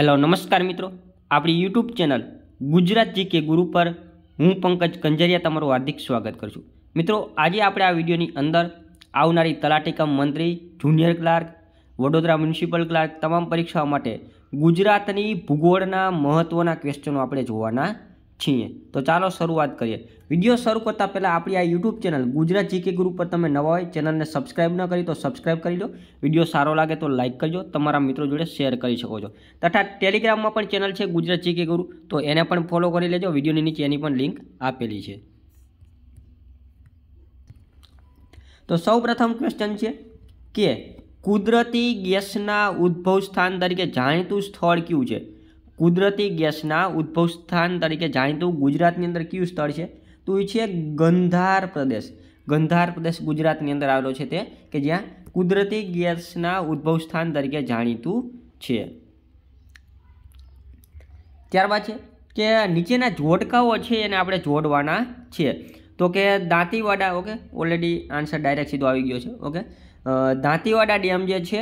hello નમસ્કાર મિત્રો આપણી યુટ્યુબ ચેનલ ગુજરાત જીકે ગુરુ પર હું પંકજ કંજરિયા તમારું હાર્દિક સ્વાગત કરું છું મિત્રો આજે આપણે આ વિડીયોની અંદર આવનારી તલાટીકમ મંત્રી junior clerk Vadodara municipal clerk તમામ પરીક્ષાઓ માટે ગુજરાતની ભૂગોળના મહત્ત્વના ક્વેશ્ચનો આપણે જોવાના છીએ તો ચાલો શરૂઆત કરીએ વિડીયો શરૂ કરતાં પહેલાં આપણી આ YouTube channel Gujarat GK group પર તમે નવા હોય ચેનલને સબસ્ક્રાઈબ ન કરી તો સબસ્ક્રાઇબ કરી લો વિડીયો સારો લાગે તો લાઇક કરજો તમારા મિત્રો જોડે શેર કરી શકો છો તથા ટેલિગ્રામમાં પણ ચેનલ છે ગુજરાત જીકે ગુરુ તો એને પણ ફોલો કરી લેજો વિડીયોની નીચે એની પણ લિંક આપેલી છે તો સૌપ્રથમ ક્વેશ્ચન છે કે કુદરતી ગેસના ઉદ્ભવ સ્થાન તરીકે જાણીતું સ્થળ કયું છે કુદરતી ગેસના ઉદ્ભવ સ્થાન તરીકે જાણીતું ગુજરાતની અંદર કયું સ્થળ છે તો એ છે ગંધાર પ્રદેશ ગંધાર પ્રદેશ ગુજરાતની અંદર આવેલો છે તે કે જ્યાં કુદરતી ગેસના ઉદ્ભવ સ્થાન તરીકે જાણીતું છે ત્યારબાદ છે કે નીચેના જોડકાઓ છે એને આપણે જોડવાના છે તો કે Dantiwada okay already answer direct સીધો આવી ગયો છે ઓકે દાંતીવાડા ડેમ જે છે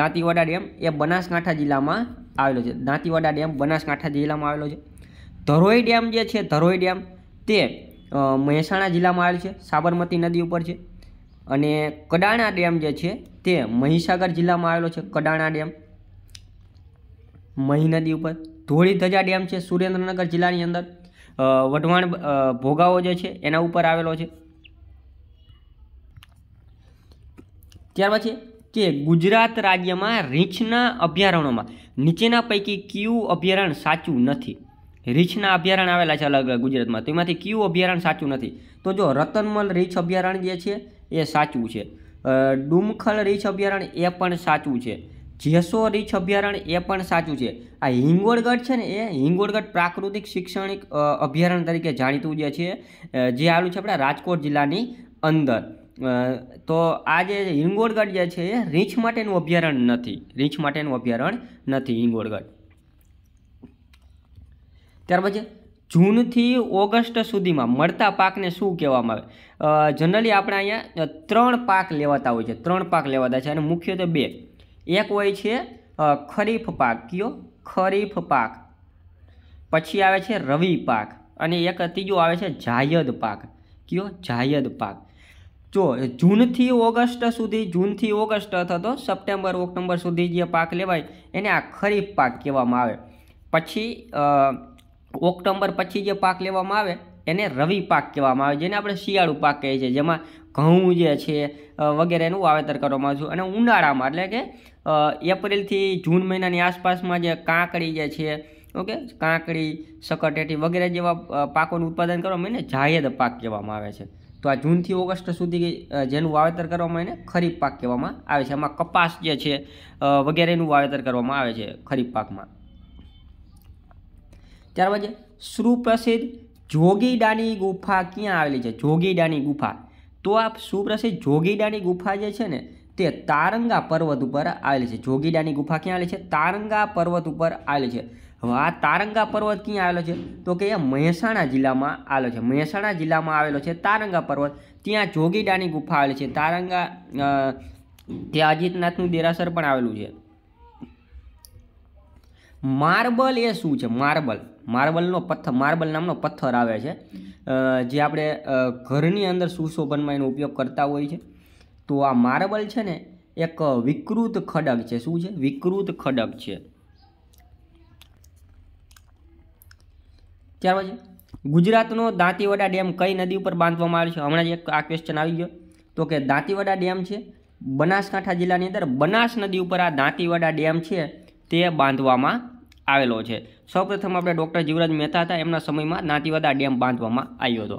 દાંતીવાડા ડેમ એ બનાસકાંઠા જિલ્લામાં આવેલો છે દાંતીવાડા ડેમ બનાસકાંઠા જિલ્લામાં આવેલો છે ધરોઈ ડેમ જે છે ધરોઈ ડેમ તે મહેસાણા જિલ્લામાં આવેલ છે સાબરમતી નદી ઉપર છે અને કડાણા ડેમ જે છે તે મહીસાગર જિલ્લામાં આવેલો છે કડાણા ડેમ મહી નદી ઉપર ધોળીધજા ડેમ છે સુરેન્દ્રનગર જિલ્લાની અંદર વઢવાણ ભોગાવો જે છે એના ઉપર આવેલો છે ત્યાર પછી કે ગુજરાત રાજ્યમાં રીંછના અભયારણ્યોમાં નીચેના પૈકી કયું અભયારણ્ય સાચું નથી રીછના અભયારણ્ય આવેલા છે અલગ અલગ ગુજરાતમાં તેમાંથી કયું અભયારણ્ય સાચું નથી તો જો રતનમલ રીછ અભયારણ્ય જે છે એ સાચું છે ડુમખલ રીછ અભયારણ્ય એ પણ સાચું છે જેસો રીછ અભયારણ્ય એ પણ સાચું છે આ હિંગોળગઢ છે ને એ હિંગોળગઢ પ્રાકૃતિક શૈક્ષણિક અભયારણ્ય તરીકે જાણીતું જે છે જે આવેલું છે આપણા રાજકોટ જિલ્લાની અંદર તો આ જે હિંગોળગઢ જે છે એ રીંછ માટેનું અભયારણ્ય નથી રીંછ માટેનું અભયારણ્ય નથી હિંગોળગઢ ત્યાર પછી જૂનથી ઓગસ્ટ સુધીમાં મળતા પાકને શું કહેવામાં આવે જનરલી આપણે અહીંયા ત્રણ પાક લેવાતા હોય છે ત્રણ પાક લેવાતા છે અને મુખ્યત્વે બે એક હોય છે ખરીફ પાક કયો ખરીફ પાક પછી આવે છે રવિ પાક અને એક ત્રીજો આવે છે જાયદ પાક કયો જાયદ પાક જો જૂનથી ઓગસ્ટ સુધી જૂનથી ઓગસ્ટ અથવા તો સપ્ટેમ્બર ઓક્ટોબર સુધી જે પાક લેવાય એને આ ખરીફ પાક કહેવામાં આવે પછી ઓક્ટોબર પછી જે પાક લેવામાં આવે એને રવિ પાક કહેવામાં આવે જેને આપણે શિયાળુ પાક કહીએ છીએ જેમાં ઘઉં જે છે વગેરેનું વાવેતર કરવામાં આવે છે અને ઉનાળામાં એટલે કે એપ્રિલથી જૂન મહિનાની આસપાસમાં જે કાંકડી જે છે ઓકે કાંકડી સકરટેટી વગેરે જેવા પાકોનું ઉત્પાદન કરવામાં એને જાયદ પાક કહેવામાં આવે છે તો આ જૂનથી ઓગસ્ટ સુધી જેનું વાવેતર કરવામાં એને ખરીફ પાક કહેવામાં આવે છે આમાં કપાસ જે છે વગેરેનું વાવેતર કરવામાં આવે છે ખરીફ પાકમાં ત્યારબાદ સુપ્રસિદ્ધ જોગીડાની ગુફા ક્યાં આવેલી છે જોગીડાની ગુફા તો આ સુપ્રસિદ્ધ જોગીડાની ગુફા જે છે ને તે તારંગા પર્વત ઉપર આવેલી છે જોગીડાની ગુફા ક્યાં આવેલી છે તારંગા પર્વત ઉપર આવેલી છે હવે આ તારંગા પર્વત ક્યાં આવેલો છે તો કે એ મહેસાણા જિલ્લામાં આવેલો છે મહેસાણા જિલ્લામાં આવેલો છે તારંગા પર્વત ત્યાં જોગીડાની ગુફા આવેલી છે તારંગા ત્યાં અજીતનાથનું દેરાસર પણ આવેલું છે માર્બલ એ શું છે માર્બલ માર્બલનો પથ્થર માર્બલ નામનો પથ્થર આવે છે જે આપણે ઘરની અંદર સુશોભનમાં એનો ઉપયોગ કરતા હોય છે તો આ માર્બલ છે ને એક વિકૃત ખડક છે શું છે વિકૃત ખડક છે ત્યાર પછી ગુજરાતનો દાંતીવાડા ડેમ કઈ નદી ઉપર બાંધવામાં આવ્યો છે હમણાં જ એક આ ક્વેશ્ચન આવી ગયો તો કે દાંતીવાડા ડેમ છે બનાસકાંઠા જિલ્લાની અંદર બનાસ નદી ઉપર આ દાંતીવાડા ડેમ છે તે બાંધવામાં આવેલો છે સૌપ્રથમ આપણે ડૉક્ટર જીવરાજ મહેતા હતા એમના સમયમાં દાંતીવાડા ડેમ બાંધવામાં આવ્યો હતો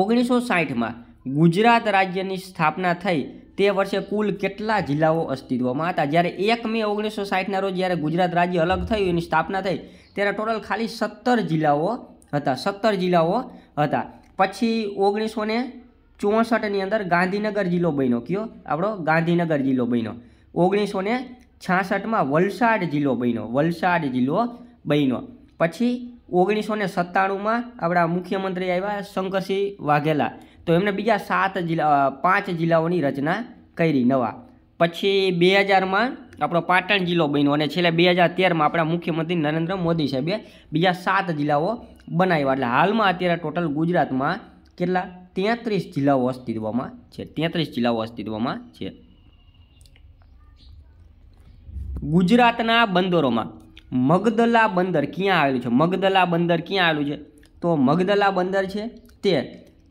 ઓગણીસો સાઠમાં ગુજરાત રાજ્યની સ્થાપના થઈ તે વર્ષે કુલ કેટલા જિલ્લાઓ અસ્તિત્વમાં હતા જ્યારે એક મે ઓગણીસો સાઠના રોજ જ્યારે ગુજરાત રાજ્ય અલગ થયું એની સ્થાપના થઈ ત્યારે ટોટલ ખાલી સત્તર જિલ્લાઓ હતા સત્તર જિલ્લાઓ હતા પછી ઓગણીસો ને ચોસઠની અંદર ગાંધીનગર જિલ્લો બન્યો કયો આપણો ગાંધીનગર જિલ્લો બન્યો ઓગણીસો ને છાસઠમાં વલસાડ જિલ્લો બન્યો વલસાડ જિલ્લો બન્યો પછી ઓગણીસો ને સત્તાણુંમાં આપણા મુખ્યમંત્રી આવ્યા શંકરસિંહ વાઘેલા તો એમણે બીજા સાત જિલ્લા પાંચ જિલ્લાઓની રચના કરી નવા પછી બે હજારમાં આપણો પાટણ જિલ્લો બન્યો અને છેલ્લે બે હજાર તેરમાં આપણા મુખ્યમંત્રી નરેન્દ્ર મોદી સાહેબે બીજા સાત જિલ્લાઓ બનાવ્યા એટલે હાલમાં અત્યારે ટોટલ ગુજરાતમાં કેટલા તેત્રીસ જિલ્લાઓ અસ્તિત્વમાં છે તેત્રીસ જિલ્લાઓ અસ્તિત્વમાં છે ગુજરાતના બંદરોમાં મગદલા બંદર ક્યાં આવેલું છે મગદલા બંદર ક્યાં આવેલું છે તો મગદલા બંદર છે તે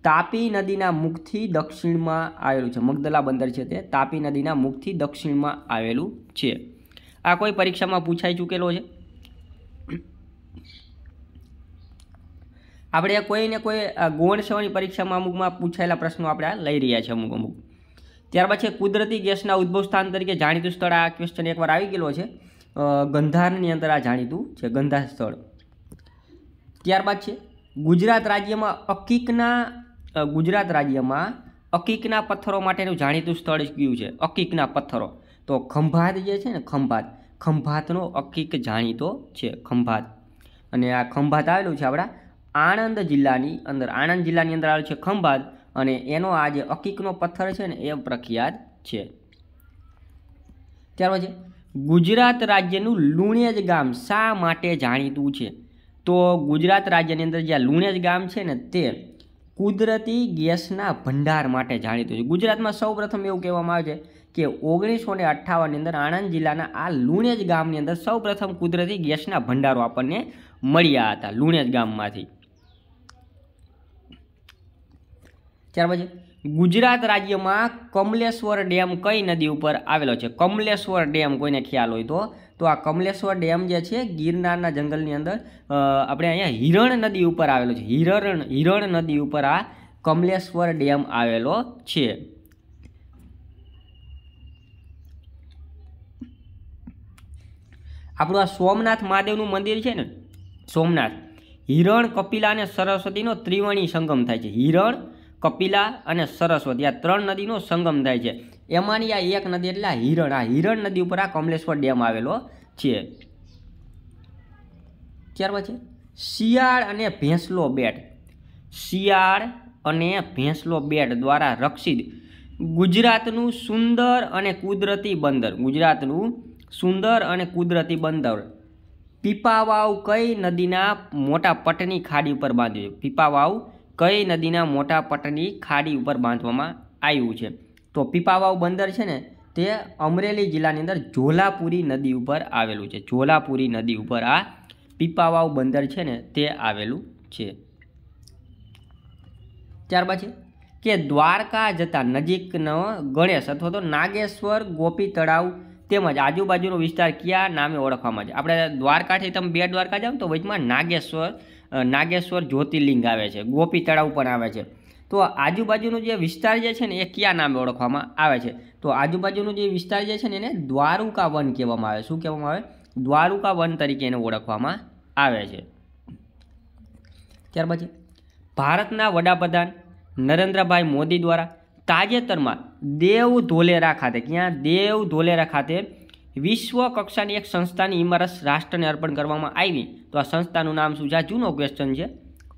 તાપી નદીના મુખથી દક્ષિણમાં આવેલું છે મગદલા બંદર છે તે તાપી નદીના મુખથી દક્ષિણમાં આવેલું છે આ કોઈ પરીક્ષામાં પૂછાઈ ચૂકેલો છે આપણે કોઈને કોઈ ગોણ સેવાની પરીક્ષામાં અમુકમાં પૂછાયેલા પ્રશ્નો આપણે લઈ રહ્યા છે અમુક અમુક ત્યારબાદ છે કુદરતી ગેસના ઉદ્ભવ સ્થાન તરીકે જાણીતું સ્થળ આ ક્વેશ્ચન એકવાર આવી ગયેલો છે ગંધારની અંદર આ જાણીતું છે ગંધાર સ્થળ ત્યારબાદ છે ગુજરાત રાજ્યમાં અકીકના ગુજરાત રાજ્યમાં અકીકના પથ્થરો માટેનું જાણીતું સ્થળ કયું છે અકીકના પથ્થરો તો ખંભાત જે છે ને ખંભાત ખંભાતનો અકીક જાણીતો છે ખંભાત અને આ ખંભાત આવેલું છે આપણા આણંદ જિલ્લાની અંદર આણંદ જિલ્લાની અંદર આવેલું છે ખંભાત અને એનો આ જે અકીકનો પથ્થર છે ને એ પ્રખ્યાત છે ત્યાર પછી ગુજરાત રાજ્યનું લુણેજ ગામ શા માટે જાણીતું છે તો ગુજરાત રાજ્યની અંદર જ્યાં લુણેજ ગામ છે ને તે કુદરતી ગેસના ભંડાર માટે જાણીતું છે ગુજરાતમાં સૌપ્રથમ એવું કહેવામાં આવે છે કે ઓગણીસો ને અઠ્ઠાવનની અંદર આણંદ જિલ્લાના આ લુણેજ ગામની અંદર સૌપ્રથમ કુદરતી ગેસના ભંડારો આપણને મળ્યા હતા લુણેજ ગામમાંથી ત્યાર પછી ગુજરાત રાજ્યમાં કમલેશ્વર ડેમ કઈ નદી ઉપર આવેલો છે કમલેશ્વર ડેમ કોઈને ખ્યાલ હોય તો તો આ કમલેશ્વર ડેમ જે છે ગિરનારના જંગલની અંદર આપણે અહીંયા હિરણ નદી ઉપર આવેલો છે હિરણ હિરણ નદી ઉપર આ કમલેશ્વર ડેમ આવેલો છે આપણું આ સોમનાથ મહાદેવનું મંદિર છે ને સોમનાથ હિરણ કપિલા અને સરસ્વતીનો ત્રિવેણી સંગમ થાય છે હિરણ કપિલા અને સરસ્વતી આ ત્રણ નદીનો સંગમ થાય છે એમાંની આ એક નદી એટલે આ હિરણ આ હિરણ નદી ઉપર આ કમલેશ્વર ડેમ આવેલો છે ત્યાર છે શિયાળ અને ભેંસલો બેટ શિયાળ અને ભેંસલો બેટ દ્વારા રક્ષિત ગુજરાતનું સુંદર અને કુદરતી બંદર ગુજરાતનું સુંદર અને કુદરતી બંદર પીપાવાવ કઈ નદીના મોટા પટની ખાડી ઉપર બાંધ્યું છે પીપાવાવ કઈ નદીના મોટા પટની ખાડી ઉપર બાંધવામાં આવ્યું છે તો પીપાવાવ બંદર છે ને તે અમરેલી જિલ્લાની અંદર ઝોલાપુરી નદી ઉપર આવેલું છે ઝોલાપુરી નદી ઉપર આ પીપાવાવ બંદર છે ને તે આવેલું છે ત્યારબાદ છે કે દ્વારકા જતા નજીકનો ગણેશ અથવા તો નાગેશ્વર ગોપી તળાવ તેમજ આજુબાજુનો વિસ્તાર કયા નામે ઓળખવામાં છે આપણે દ્વારકાથી તમે બે દ્વારકા જાઓ તો વચમાં નાગેશ્વર નાગેશ્વર જ્યોતિર્લિંગ આવે છે ગોપી તળાવ પણ આવે છે તો આજુબાજુનું જે વિસ્તાર જે છે ને એ ક્યાં નામે ઓળખવામાં આવે છે તો આજુબાજુનો જે વિસ્તાર જે છે ને એને દ્વારુકા વન કહેવામાં આવે શું કહેવામાં આવે દ્વારુકા વન તરીકે એને ઓળખવામાં આવે છે ત્યાર પછી ભારતના વડાપ્રધાન નરેન્દ્રભાઈ મોદી દ્વારા તાજેતરમાં દેવ ધોલેરા ખાતે ક્યાં દેવ ધોલેરા ખાતે વિશ્વ કક્ષાની એક સંસ્થાની ઇમારત રાષ્ટ્રને અર્પણ કરવામાં આવી તો આ સંસ્થાનું નામ શું છે આ જૂનો ક્વેશ્ચન છે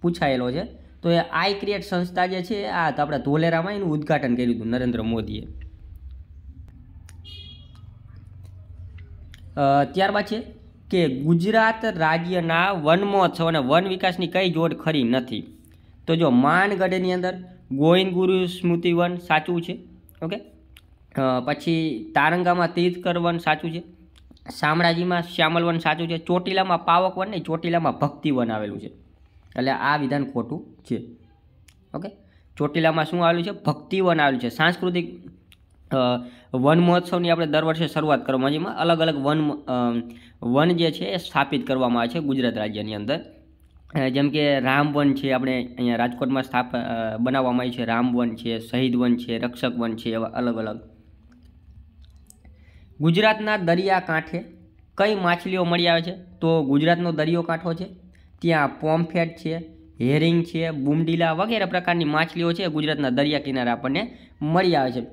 પૂછાયેલો છે તો એ આઈ ક્રિએટ સંસ્થા જે છે આ આપણા ધોલેરામાં એનું ઉદ્ઘાટન કર્યું હતું નરેન્દ્ર મોદીએ ત્યારબાદ છે કે ગુજરાત રાજ્યના વન મહોત્સવ અને વન વિકાસની કઈ જોડ ખરી નથી તો જો માનગઢની અંદર ગોવિંદ ગુરુ સ્મૃતિ વન સાચું છે ઓકે પછી તારંગામાં તીર્થ કરવન સાચું છે શામળાજીમાં શ્યામલવન સાચું છે ચોટીલામાં પાવકવન ને ચોટીલામાં ભક્તિવન આવેલું છે એટલે આ વિધાન ખોટું છે ઓકે ચોટીલામાં શું આવેલું છે ભક્તિવન આવેલું છે સાંસ્કૃતિક વન મહોત્સવની આપણે દર વર્ષે શરૂઆત કરવામાં જેમાં અલગ અલગ વન વન જે છે એ સ્થાપિત કરવામાં આવે છે ગુજરાત રાજ્યની અંદર જેમ કે રામવન છે આપણે અહીંયા રાજકોટમાં સ્થાપ બનાવવામાં આવ્યું છે રામવન છે શહીદ વન છે રક્ષક વન છે એવા અલગ અલગ ગુજરાતના દરિયાકાંઠે કઈ માછલીઓ મળી આવે છે તો ગુજરાતનો દરિયો કાંઠો છે ત્યાં પોમ્ફેટ છે હેરિંગ છે બુમડીલા વગેરે પ્રકારની માછલીઓ છે ગુજરાતના દરિયા કિનારે આપણને મળી આવે છે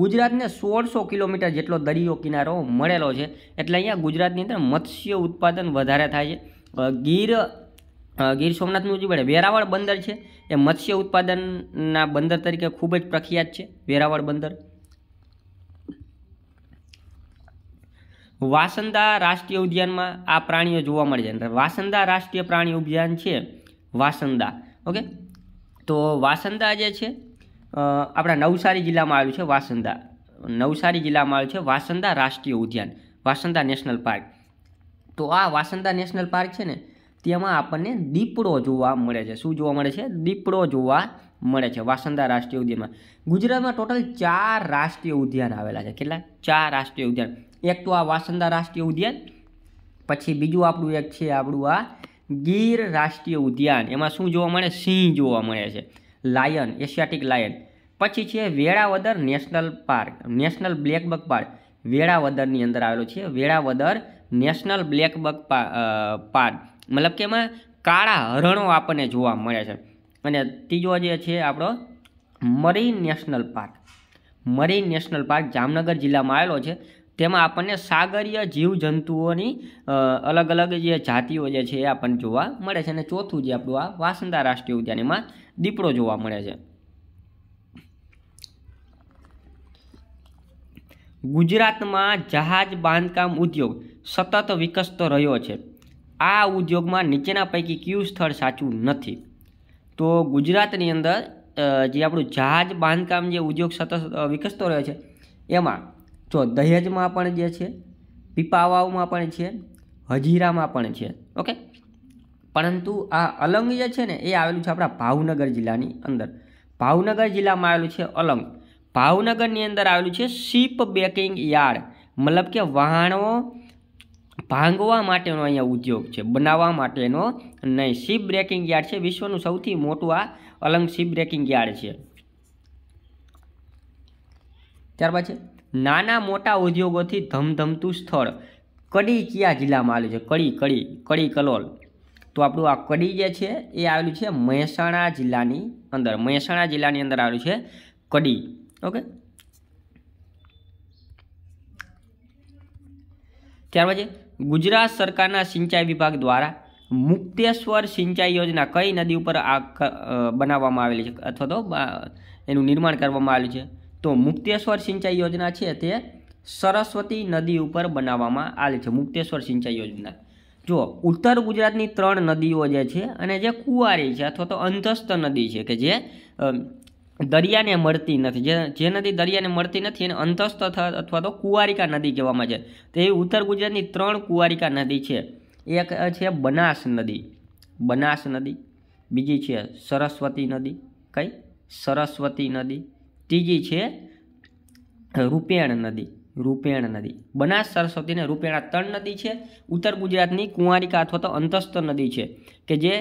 ગુજરાતને સોળસો કિલોમીટર જેટલો દરિયો કિનારો મળેલો છે એટલે અહીંયા ગુજરાતની અંદર મત્સ્ય ઉત્પાદન વધારે થાય છે ગીર ગીર સોમનાથનું જે વેરાવળ બંદર છે એ મત્સ્ય ઉત્પાદનના બંદર તરીકે ખૂબ જ પ્રખ્યાત છે વેરાવળ બંદર વાસંદા રાષ્ટ્રીય ઉદ્યાનમાં આ પ્રાણીઓ જોવા મળે છે વાસંદા રાષ્ટ્રીય પ્રાણી ઉદ્યાન છે વાસંદા ઓકે તો વાસંદા જે છે આપણા નવસારી જિલ્લામાં આવ્યું છે વાસંદા નવસારી જિલ્લામાં આવ્યું છે વાસંદા રાષ્ટ્રીય ઉદ્યાન વાસંદા નેશનલ પાર્ક તો આ વાસંદા નેશનલ પાર્ક છે ને તેમાં આપણને દીપડો જોવા મળે છે શું જોવા મળે છે દીપડો જોવા મળે છે વાસંદા રાષ્ટ્રીય ઉદ્યાનમાં ગુજરાતમાં ટોટલ ચાર રાષ્ટ્રીય ઉદ્યાન આવેલા છે કેટલા ચાર રાષ્ટ્રીય ઉદ્યાન એક તો આ વાસંદા રાષ્ટ્રીય ઉદ્યાન પછી બીજું આપણું એક છે આપણું આ ગીર રાષ્ટ્રીય ઉદ્યાન એમાં શું જોવા મળે સિંહ જોવા મળે છે લાયન એશિયાટિક લાયન પછી છે Velavadar national park national blackbuck park વેળાવદરની અંદર આવેલો છે વેળાવદર નેશનલ બ્લેકબક પાર્ક મતલબ કે એમાં કાળા હરણો આપણને જોવા મળે છે અને ત્રીજો જે છે આપણો marine national park marine national park Jamnagar જિલ્લામાં આવેલો છે તેમાં આપણને સાગરીય જીવજંતુઓની અલગ અલગ જે જાતિઓ જે છે એ આપણને જોવા મળે છે અને ચોથું જે આપણું આ વાસંદા રાષ્ટ્રીય ઉદ્યાનમાં દીપડો જોવા મળે છે ગુજરાતમાં જહાજ બાંધકામ ઉદ્યોગ સતત વિકસતો રહ્યો છે આ ઉદ્યોગમાં નીચેના પૈકી કયું સ્થળ સાચું નથી તો ગુજરાતની અંદર જે આપણું જહાજ બાંધકામ જે ઉદ્યોગ સતત વિકસતો રહ્યો છે એમાં જો દહેજમાં પણ જે છે પીપાવાવમાં પણ છે હજીરામાં પણ છે ઓકે પરંતુ આ અલંગ જે છે ને એ આવેલું છે આપણા ભાવનગર જિલ્લાની અંદર ભાવનગર જિલ્લામાં આવેલું છે અલંગ ભાવનગરની અંદર આવેલું છે શીપ બેકિંગ યાર્ડ મતલબ કે વહાણો ભાંગવા માટેનો અહીંયા ઉદ્યોગ છે બનાવવા માટેનો નહીં શિપ બ્રેકિંગ યાર્ડ છે વિશ્વનું સૌથી મોટું આ અલંગ શિપ બ્રેકિંગ યાર્ડ છે ત્યારબાદ છે નાના મોટા ઉદ્યોગોથી ધમધમતું સ્થળ કડી ક્યાં જિલ્લામાં આવેલું છે કડી કડી કડી કલોલ તો આપણું આ કડી જે છે એ આવેલું છે મહેસાણા જિલ્લાની અંદર મહેસાણા જિલ્લાની અંદર આવેલું છે કડી ઓકે ત્યારબાદ ગુજરાત સરકારના સિંચાઈ વિભાગ દ્વારા મુક્તેશ્વર સિંચાઈ યોજના કઈ નદી ઉપર આ બનાવવામાં આવેલી છે અથવા તો એનું નિર્માણ કરવામાં આવેલું છે તો મુક્તેશ્વર સિંચાઈ યોજના છે તે સરસ્વતી નદી ઉપર બનાવવામાં આવેલી છે મુક્તેશ્વર સિંચાઈ યોજના જો ઉત્તર ગુજરાતની ત્રણ નદીઓ જે છે અને જે કુંવારી છે અથવા તો અંધસ્ત નદી છે કે જે દરિયાને મળતી નથી જે જે નદી દરિયાને મળતી નથી એને અંતસ્થ અથવા તો કુવારિકા નદી કહેવામાં છે તો એ ઉત્તર ગુજરાતની ત્રણ કુવારિકા નદી છે એક છે બનાસ નદી બનાસ નદી બીજી છે સરસ્વતી નદી કઈ સરસ્વતી નદી ત્રીજી છે રૂપેણ નદી રૂપેણ નદી બનાસ સરસ્વતી અને રૂપેણા ત્રણ નદી છે ઉત્તર ગુજરાતની કુંવારિકા અથવા તો અંતસ્થ નદી છે કે જે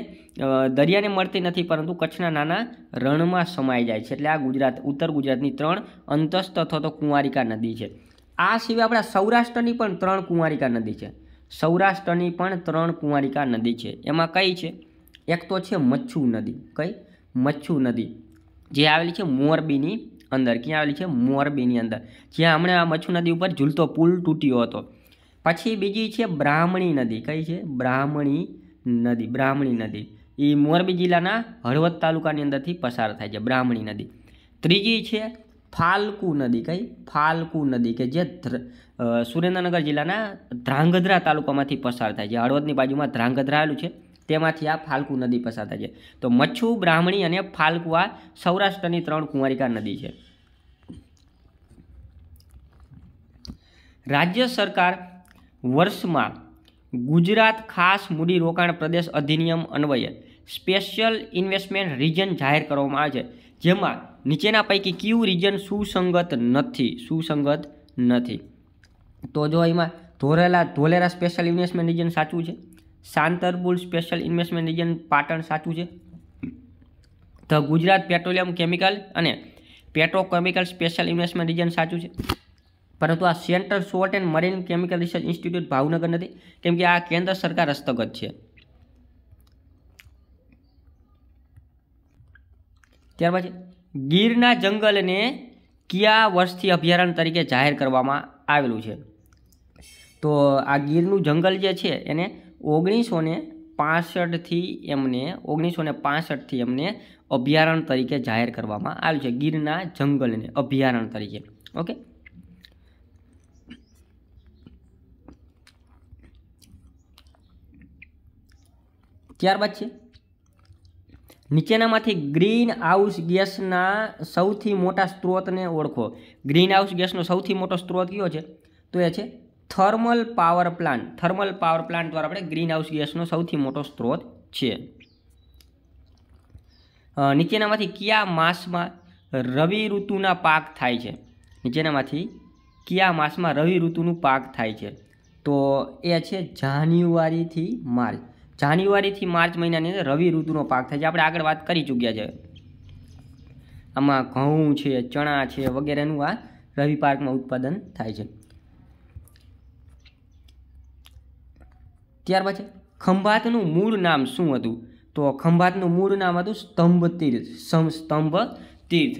દરિયાને મળતી નથી પરંતુ કચ્છના નાના રણમાં સમાઈ જાય છે એટલે આ ગુજરાત ઉત્તર ગુજરાતની ત્રણ અંતસ્ત અથવા તો કુંવારિકા નદી છે આ સિવાય આપણા સૌરાષ્ટ્રની પણ ત્રણ કુંવારિકા નદી છે સૌરાષ્ટ્રની પણ ત્રણ કુંવારિકા નદી છે એમાં કઈ છે એક તો છે મચ્છુ નદી કઈ મચ્છુ નદી જે આવેલી છે મોરબીની અંદર ક્યાં આવેલી છે મોરબીની અંદર જ્યાં હમણાં આ મચ્છુ નદી ઉપર ઝૂલતો પુલ તૂટ્યો હતો પછી બીજી છે બ્રાહ્મણી નદી કઈ છે બ્રાહ્મણી નદી બ્રાહ્મણી નદી એ મોરબી જિલ્લાના હળવદ તાલુકાની અંદરથી પસાર થાય છે બ્રાહ્મણી નદી ત્રીજી છે ફાલકુ નદી કઈ ફાલકુ નદી કે જે સુરેન્દ્રનગર જિલ્લાના ધ્રાંગધ્રા તાલુકામાંથી પસાર થાય છે હળવદની બાજુમાં ધ્રાંગધ્રા આવેલું છે તેમાંથી આ ફાલ્કુ નદી પસાર થાય છે તો મચ્છુ બ્રાહ્મણી અને ફાલ્કુ આ સૌરાષ્ટ્રની ત્રણ કુંવારિકા નદી છે રાજ્ય સરકાર વર્ષમાં ગુજરાત ખાસ મૂડીરોકાણ પ્રદેશ અધિનિયમ અન્વયે સ્પેશિયલ ઇન્વેસ્ટમેન્ટ રિજન જાહેર કરવામાં આવે છે જેમાં નીચેના પૈકી કયું રિજન સુસંગત નથી સુસંગત નથી તો જો એમાં Dholera Dholera special investment region સાચું છે સાંતરબુલ સ્પેશિયલ ઇન્વેસ્ટમેન્ટ રિજન પાટણ સાચું છે ધ ગુજરાત પેટ્રોલિયમ કેમિકલ અને પેટ્રોકેમિકલ સ્પેશિયલ ઇન્વેસ્ટમેન્ટ રિજન સાચું છે પરંતુ આ central salt and marine chemical research institute Bhavnagar નથી કેમ કે આ કેન્દ્ર સરકાર હસ્તગત છે ત્યારબાદ ગીરના જંગલને કયા વર્ષથી અભયારણ્ય તરીકે જાહેર કરવામાં આવેલું છે તો આ ગીરનું જંગલ જે છે એને ઓગણીસો ને પાસઠથી એમને ઓગણીસો ને પાસઠથી એમને અભયારણ્ય તરીકે જાહેર કરવામાં આવ્યું છે ગીરના જંગલને અભયારણ્ય તરીકે ઓકે ત્યારબાદ છે નીચેનામાંથી ગ્રીન હાઉસ ગેસના સૌથી મોટા સ્ત્રોતને ઓળખો ગ્રીન હાઉસ ગેસનો સૌથી મોટો સ્ત્રોત કયો છે તો એ છે thermal power plant thermal power plant દ્વારા આપણે ગ્રીન હાઉસ ગેસનો સૌથી મોટો સ્ત્રોત છે નીચેનામાંથી કયા માસમાં રવિ ઋતુના પાક થાય છે નીચેનામાંથી કયા માસમાં રવિ ઋતુનું પાક થાય છે તો એ છે જાન્યુઆરીથી માર્ચ જાન્યુઆરીથી માર્ચ મહિનાની અંદર રવિ ઋતુનો પાક થાય છે આપણે આગળ વાત કરી ચૂક્યા છે આમાં ઘઉં છે ચણા છે વગેરેનું આ રવિ પાકમાં ઉત્પાદન થાય છે ત્યાર પછી ખંભાતનું મૂળ નામ શું હતું તો ખંભાતનું મૂળ નામ હતું સ્તંભ તીર્થ સ્તંભ તીર્થ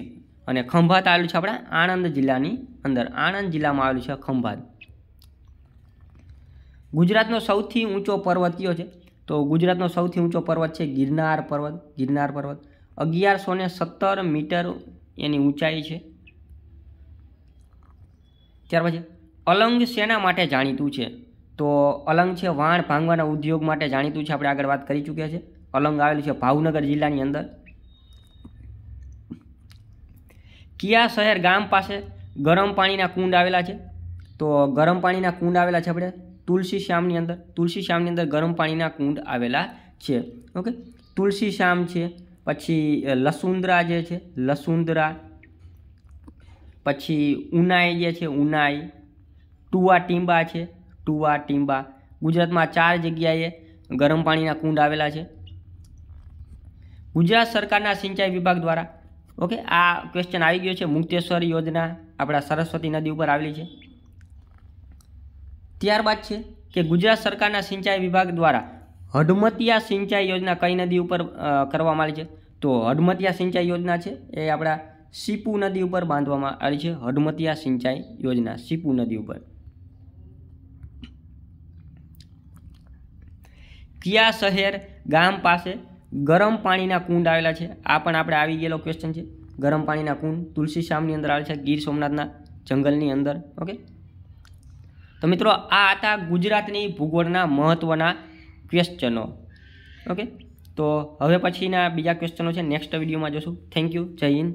અને ખંભાત આવેલું છે આપણા આણંદ જિલ્લાની અંદર આણંદ જિલ્લામાં આવેલું છે ખંભાત ગુજરાતનો સૌથી ઊંચો પર્વત કયો છે તો ગુજરાતનો સૌથી ઊંચો પર્વત છે ગિરનાર પર્વત ગિરનાર પર્વત અગિયારસો ને સત્તર મીટર એની ઊંચાઈ છે ત્યાર પછી અલંગ સેના માટે જાણીતું છે તો અલંગ છે વાણ ભાંગવાના ઉદ્યોગ માટે જાણીતું છે આપણે આગળ વાત કરી ચૂક્યા છે અલંગ આવેલું છે ભાવનગર જિલ્લાની અંદર કિયા શહેર ગામ પાસે ગરમ પાણીના કુંડ આવેલા છે તો ગરમ પાણીના કુંડ આવેલા છે આપણે તુલસી શ્યામની અંદર તુલસી શ્યામની અંદર ગરમ પાણીના કુંડ આવેલા છે ઓકે તુલસી શ્યામ છે પછી લસુંદરા જે છે લસુંદરા પછી ઉનાઈ જે છે ઉનાઈ ટુવા ટીંબા છે ટુવા ટીંબા ગુજરાતમાં ચાર જગ્યાએ ગરમ પાણીના કુંડ આવેલા છે ગુજરાત સરકારના સિંચાઈ વિભાગ દ્વારા ઓકે આ ક્વેશ્ચન આવી ગયો છે મુક્તેશ્વર યોજના આપણા સરસ્વતી નદી ઉપર આવેલી છે ત્યારબાદ છે કે ગુજરાત સરકારના સિંચાઈ વિભાગ દ્વારા હડમતિયા સિંચાઈ યોજના કઈ નદી ઉપર કરવામાં આવી છે તો હડમતિયા સિંચાઈ યોજના છે એ આપણા સીપુ નદી ઉપર બાંધવામાં આવી છે હડમતિયા સિંચાઈ યોજના સીપુ નદી ઉપર કયા શહેર ગામ પાસે ગરમ પાણીના કુંડ આવેલા છે આ પણ આપણે આવી ગયેલો ક્વેશ્ચન છે ગરમ પાણીના કુંડ તુલસી શામની અંદર આવે છે ગીર સોમનાથના જંગલની અંદર ઓકે તો મિત્રો આ હતા ગુજરાતની ભૂગોળના મહત્ત્વના ક્વેશ્ચનો ઓકે તો હવે પછીના બીજા ક્વેશ્ચનો છે નેક્સ્ટ વિડીયોમાં જોશું થેન્ક યુ જય હિન્દ